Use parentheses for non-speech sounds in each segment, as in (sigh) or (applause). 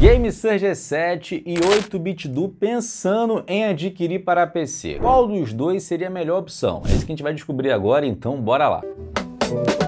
GameSir G7 e 8-bit do pensando em adquirir para PC. Qual dos dois seria a melhor opção? É isso que a gente vai descobrir agora, então bora lá. Música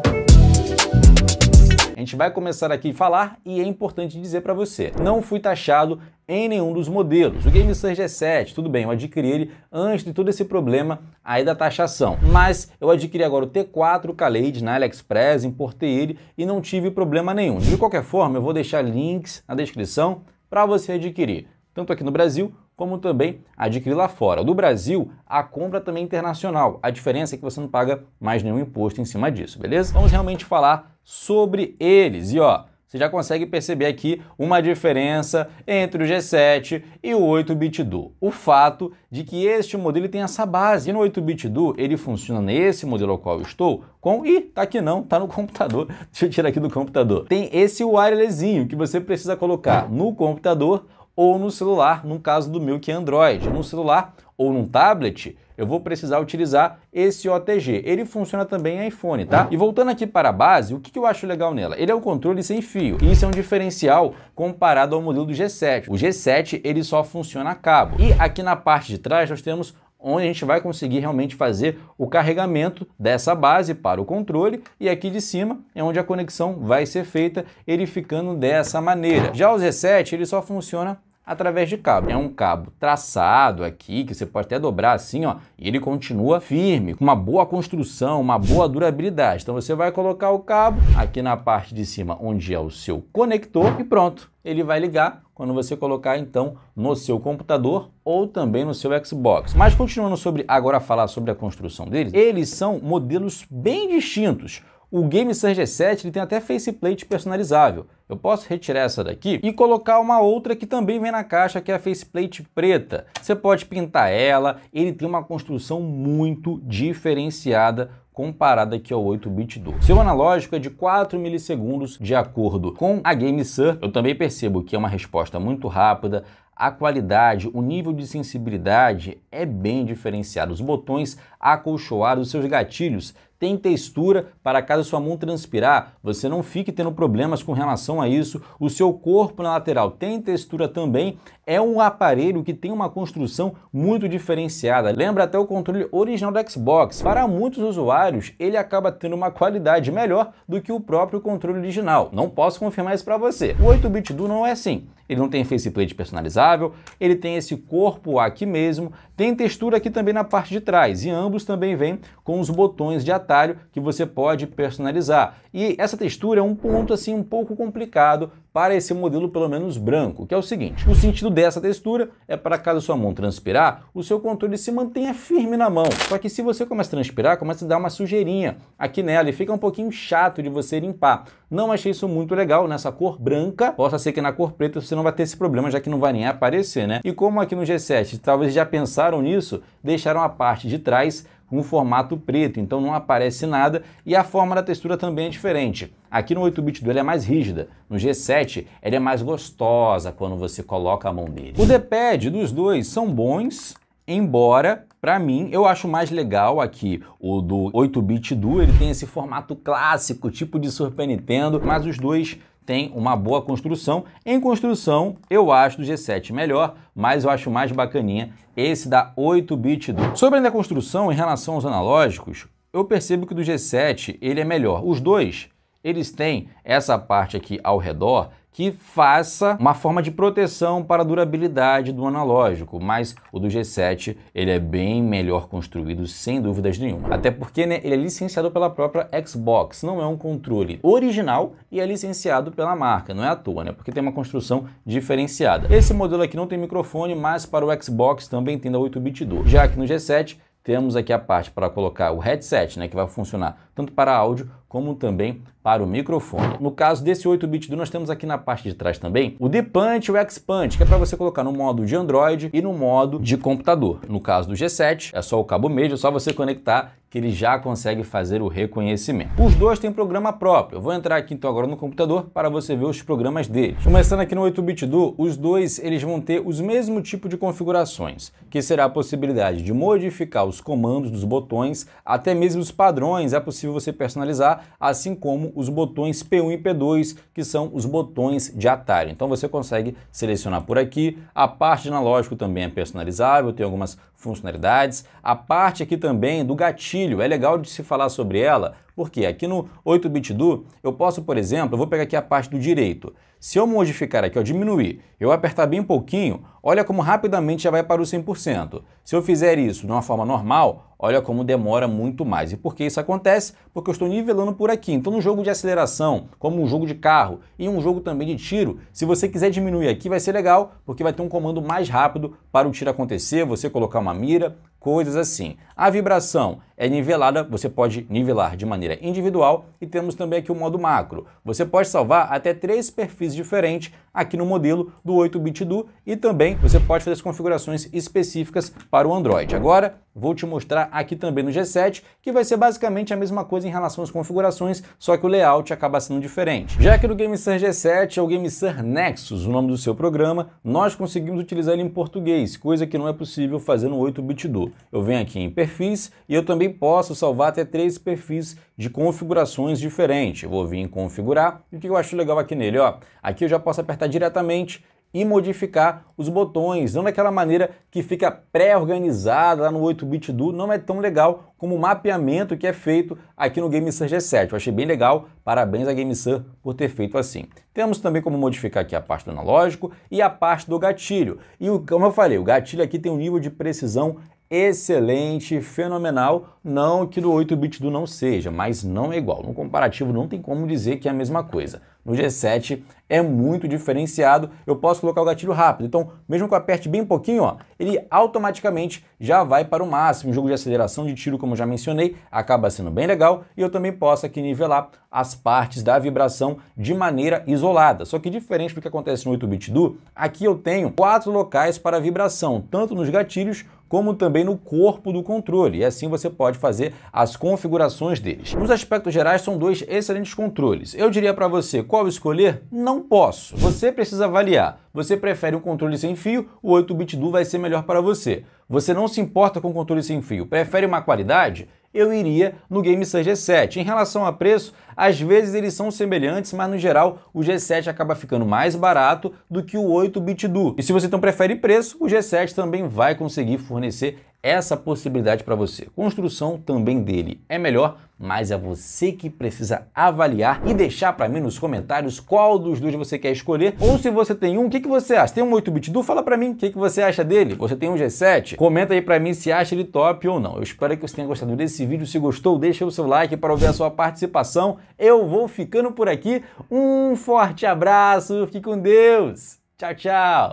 a gente vai começar aqui a falar e é importante dizer para você, não fui taxado em nenhum dos modelos. O Game Surge G7, é tudo bem, eu adquiri ele antes de todo esse problema aí da taxação. Mas eu adquiri agora o T4 Kaleid na AliExpress, importei ele e não tive problema nenhum. De qualquer forma, eu vou deixar links na descrição para você adquirir, tanto aqui no Brasil como também adquirir lá fora. Do Brasil, a compra também é internacional. A diferença é que você não paga mais nenhum imposto em cima disso, beleza? Vamos realmente falar sobre eles. E ó, você já consegue perceber aqui uma diferença entre o G7 e o 8-bit do. O fato de que este modelo tem essa base. E no 8-bit do, ele funciona nesse modelo ao qual eu estou com... Ih, tá aqui não, tá no computador. (laughs) Deixa eu tirar aqui do computador. Tem esse wirelessinho que você precisa colocar no computador ou no celular, no caso do meu que é Android. No celular ou num tablet, eu vou precisar utilizar esse OTG. Ele funciona também em iPhone, tá? E voltando aqui para a base, o que eu acho legal nela? Ele é um controle sem fio, isso é um diferencial comparado ao modelo do G7. O G7, ele só funciona a cabo. E aqui na parte de trás, nós temos onde a gente vai conseguir realmente fazer o carregamento dessa base para o controle e aqui de cima é onde a conexão vai ser feita, ele ficando dessa maneira. Já o Z7, ele só funciona através de cabo. É um cabo traçado aqui, que você pode até dobrar assim, ó, e ele continua firme, com uma boa construção, uma boa durabilidade. Então você vai colocar o cabo aqui na parte de cima, onde é o seu conector, e pronto. Ele vai ligar quando você colocar então no seu computador ou também no seu Xbox. Mas continuando sobre agora falar sobre a construção deles, eles são modelos bem distintos. O Game g 7 ele tem até faceplate personalizável. Eu posso retirar essa daqui e colocar uma outra que também vem na caixa, que é a faceplate preta. Você pode pintar ela, ele tem uma construção muito diferenciada comparada aqui ao 8-bit do. Seu analógico é de 4 milissegundos de acordo com a GameSir. Eu também percebo que é uma resposta muito rápida, a qualidade, o nível de sensibilidade é bem diferenciado. Os botões acolchoados, os seus gatilhos tem textura para caso sua mão transpirar, você não fique tendo problemas com relação a isso. O seu corpo na lateral tem textura também. É um aparelho que tem uma construção muito diferenciada. Lembra até o controle original do Xbox. Para muitos usuários, ele acaba tendo uma qualidade melhor do que o próprio controle original. Não posso confirmar isso para você. O 8-bit do não é assim ele não tem faceplate personalizável, ele tem esse corpo aqui mesmo, tem textura aqui também na parte de trás e ambos também vêm com os botões de atalho que você pode personalizar. E essa textura é um ponto assim um pouco complicado para esse modelo pelo menos branco, que é o seguinte. O sentido dessa textura é para caso sua mão transpirar, o seu controle se mantenha firme na mão. Só que se você começa a transpirar, começa a dar uma sujeirinha aqui nela e fica um pouquinho chato de você limpar. Não achei isso muito legal nessa cor branca. Possa ser que na cor preta você não vai ter esse problema, já que não vai nem aparecer, né? E como aqui no G7 talvez já pensaram nisso, deixaram a parte de trás com formato preto, então não aparece nada e a forma da textura também é diferente. Aqui no 8-bit dele é mais rígida, no G7 ele é mais gostosa quando você coloca a mão dele. O D-pad dos dois são bons, embora para mim, eu acho mais legal aqui o do 8-bit 2, ele tem esse formato clássico, tipo de Super Nintendo, mas os dois tem uma boa construção. Em construção, eu acho do G7 melhor, mas eu acho mais bacaninha esse da 8-bit do. Sobre a construção em relação aos analógicos, eu percebo que do G7 ele é melhor. Os dois, eles têm essa parte aqui ao redor que faça uma forma de proteção para a durabilidade do analógico, mas o do G7 ele é bem melhor construído, sem dúvidas nenhuma. Até porque né, ele é licenciado pela própria Xbox, não é um controle original e é licenciado pela marca, não é à toa, né? Porque tem uma construção diferenciada. Esse modelo aqui não tem microfone, mas para o Xbox também tem da 8-bit 2. Já que no G7 temos aqui a parte para colocar o headset, né, que vai funcionar tanto para áudio como também para o microfone. No caso desse 8-bit do, nós temos aqui na parte de trás também o D-Punch e o X-Punch, que é para você colocar no modo de Android e no modo de computador. No caso do G7, é só o cabo mesmo, é só você conectar que ele já consegue fazer o reconhecimento. Os dois têm programa próprio. Eu vou entrar aqui então agora no computador para você ver os programas deles. Começando aqui no 8-bit do, os dois eles vão ter os mesmo tipo de configurações, que será a possibilidade de modificar os comandos dos botões, até mesmo os padrões é possível você personalizar, assim como os botões P1 e P2, que são os botões de atalho. Então você consegue selecionar por aqui. A parte de analógico também é personalizável, tem algumas funcionalidades. A parte aqui também é do gatilho gatilho, é legal de se falar sobre ela, porque aqui no 8-bit do eu posso, por exemplo, eu vou pegar aqui a parte do direito. Se eu modificar aqui, ó, diminuir, eu apertar bem pouquinho, Olha como rapidamente já vai para o 100%. Se eu fizer isso de uma forma normal, olha como demora muito mais. E por que isso acontece? Porque eu estou nivelando por aqui. Então, no jogo de aceleração, como um jogo de carro e um jogo também de tiro, se você quiser diminuir aqui, vai ser legal, porque vai ter um comando mais rápido para o tiro acontecer, você colocar uma mira, coisas assim. A vibração é nivelada, você pode nivelar de maneira individual e temos também aqui o modo macro. Você pode salvar até três perfis diferentes aqui no modelo do 8-bit do e também também você pode fazer as configurações específicas para o Android. Agora, vou te mostrar aqui também no G7, que vai ser basicamente a mesma coisa em relação às configurações, só que o layout acaba sendo diferente. Já que no GameSir G7 é o GameSir Nexus, o nome do seu programa, nós conseguimos utilizar ele em português, coisa que não é possível fazer no 8-bit do. Eu venho aqui em perfis e eu também posso salvar até três perfis de configurações diferentes. Eu vou vir em configurar e o que eu acho legal aqui nele, ó, aqui eu já posso apertar diretamente e modificar os botões, não daquela maneira que fica pré-organizada lá no 8-bit do, não é tão legal como o mapeamento que é feito aqui no GameSir G7. Eu achei bem legal, parabéns a GameSir por ter feito assim. Temos também como modificar aqui a parte do analógico e a parte do gatilho. E como eu falei, o gatilho aqui tem um nível de precisão excelente, fenomenal. Não que do 8-bit do não seja, mas não é igual. No comparativo não tem como dizer que é a mesma coisa. No G7 é muito diferenciado, eu posso colocar o gatilho rápido. Então, mesmo que eu aperte bem pouquinho, ó, ele automaticamente já vai para o máximo. O jogo de aceleração de tiro, como já mencionei, acaba sendo bem legal e eu também posso aqui nivelar as partes da vibração de maneira isolada. Só que diferente do que acontece no 8-bit do, aqui eu tenho quatro locais para vibração, tanto nos gatilhos como também no corpo do controle, e assim você pode fazer as configurações deles. Nos aspectos gerais, são dois excelentes controles. Eu diria para você qual escolher? Não posso. Você precisa avaliar. Você prefere um controle sem fio? O 8-bit Duo vai ser melhor para você. Você não se importa com controle sem fio, prefere uma qualidade? eu iria no GameStar G7. Em relação a preço, às vezes eles são semelhantes, mas no geral o G7 acaba ficando mais barato do que o 8 bit do. E se você então prefere preço, o G7 também vai conseguir fornecer essa possibilidade para você. Construção também dele é melhor, mas é você que precisa avaliar e deixar para mim nos comentários qual dos dois você quer escolher. Ou se você tem um, o que, que você acha? Tem um 8-bit do? Fala para mim o que, que você acha dele. Você tem um G7? Comenta aí para mim se acha ele top ou não. Eu espero que você tenha gostado desse vídeo. Se gostou, deixa o seu like para ouvir a sua participação. Eu vou ficando por aqui. Um forte abraço, fique com Deus. Tchau, tchau.